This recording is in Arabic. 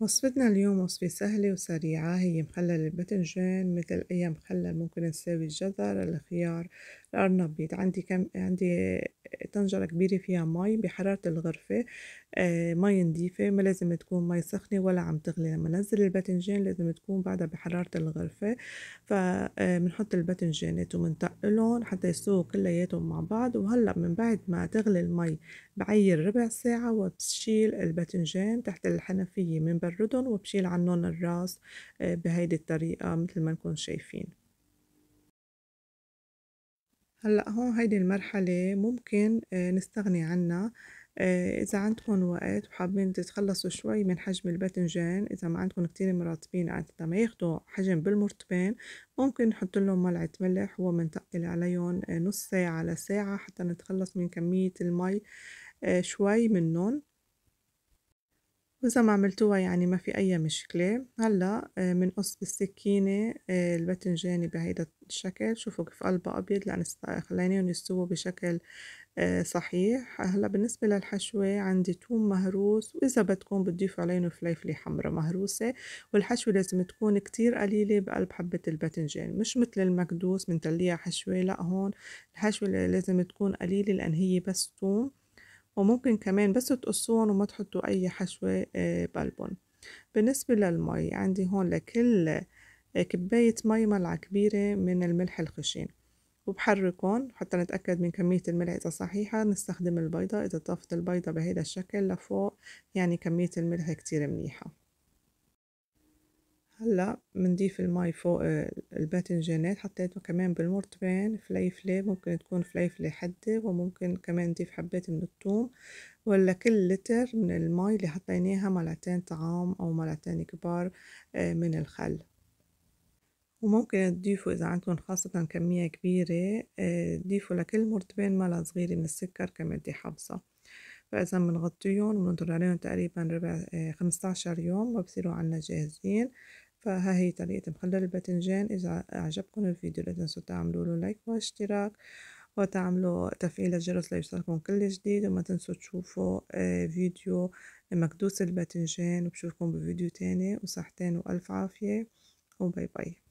وصفتنا اليوم وصفة سهلة وسريعة هي مخلل الباذنجان مثل أي مخلل ممكن نساوي الجزر الخيار الأرنب عندي كم عندي طنجرة كبيرة فيها مي بحرارة الغرفة آه، مي نضيفة ما لازم تكون مي سخنة ولا عم تغلي لما ننزل الباذنجان لازم تكون بعدها بحرارة الغرفة فبنحط آه، الباذنجانات وبنتقلهم حتى يستووا كلياتهم مع بعض وهلا من بعد ما تغلي المي بعير ربع ساعة وبشيل الباذنجان تحت الحنفية بنبردهم وبشيل عنهم الراس آه، بهيدي الطريقة مثل ما نكون شايفين هلأ هون هيدي المرحلة ممكن آه، نستغني عنّا آه، إذا عندكن وقت وحابين تتخلّصوا شوي من حجم الباذنجان إذا ما عندكن كتير مرطبين عند ما ياخدوا حجم بالمرطبين ممكن نحطلّن ملعقة ملح ومنتقّل عليُن آه، نص ساعة لساعة حتّى نتخلّص من كميّة المي شوي منُّن. وإذا ما عملتوها يعني ما في أي مشكلة هلأ بنقص آه، بالسكينة آه، الباذنجان بهيدا الشكل شوفوا كيف قلبه أبيض لأن خلينيهم يستووا بشكل آه، صحيح هلأ بالنسبة للحشوة عندي توم مهروس وإذا بدكم بتضيفوا عليهم فليفلة حمرا مهروسة والحشوة لازم تكون كتير قليلة بقلب حبة الباذنجان مش مثل المكدوس تليها حشوة لا هون الحشوة لازم تكون قليلة لأن هي بس توم وممكن كمان بس تقصون وما تحطوا أي حشوة آه، بلبن بالنسبة للمي عندي هون لكل آه، كباية مي ملعقة كبيرة من الملح الخشين وبحركهم حتى نتأكد من كمية الملح إذا صحيحة نستخدم البيضة إذا طفت البيضة بهيدا الشكل لفوق يعني كمية الملح كتير منيحة هلا بنضيف المي فوق آه، الباذنجانات حطيته كمان بالمرتبان فليفلة ممكن تكون فليفلة حدة وممكن كمان نضيف حبات من الثوم ولا كل لتر من المي اللي حطيناها ملعتين طعام أو ملعتين كبار آه، من الخل وممكن تضيفوا إذا عندكم خاصة كمية كبيرة آه، تضيفوا لكل مرتبين ملعقة صغيرة من السكر كمان دي حافظة فإذا بنغطيهم وبننطر عليهم تقريبا ربع خمسة عشر يوم وبصيروا عنا جاهزين فها هي طريقة مخلل الباذنجان إذا أعجبكم الفيديو لا تنسوا تعملوا له لايك واشتراك وتعملوا تفعيل الجرس ليوصلكم كل جديد وما تنسوا تشوفوا آه، فيديو مكدوس الباذنجان وبشوفكم بفيديو تاني وصحتين وألف عافية وباي باي